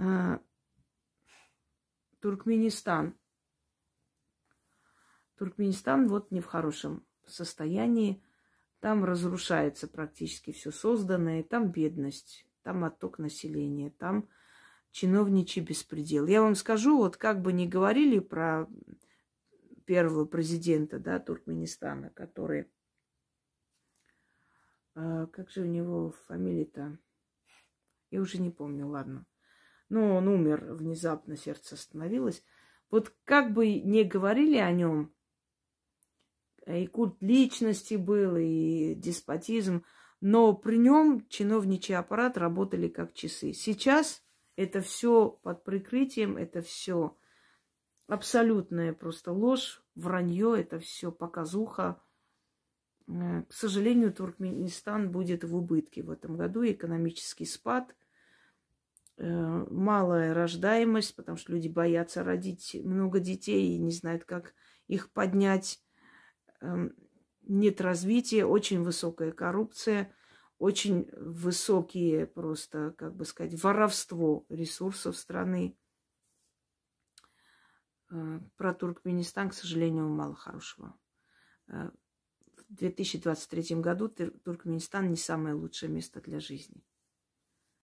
А, Туркменистан. Туркменистан вот не в хорошем состоянии. Там разрушается практически все созданное, там бедность, там отток населения, там чиновничий беспредел. Я вам скажу, вот как бы ни говорили про первого президента да, Туркменистана, который... Э, как же у него фамилия-то? Я уже не помню, ладно но он умер внезапно, сердце остановилось. Вот как бы не говорили о нем, э, и культ личности был, и деспотизм, но при нем чиновничий аппарат работали как часы. Сейчас это все под прикрытием, это все абсолютная просто ложь, вранье, это все показуха. Э, к сожалению, Туркменистан будет в убытке в этом году, экономический спад – Э, малая рождаемость, потому что люди боятся родить много детей и не знают, как их поднять. Эм, нет развития, очень высокая коррупция, очень высокие просто, как бы сказать, воровство ресурсов страны. Э, про Туркменистан, к сожалению, мало хорошего. Э, в 2023 году Туркменистан не самое лучшее место для жизни.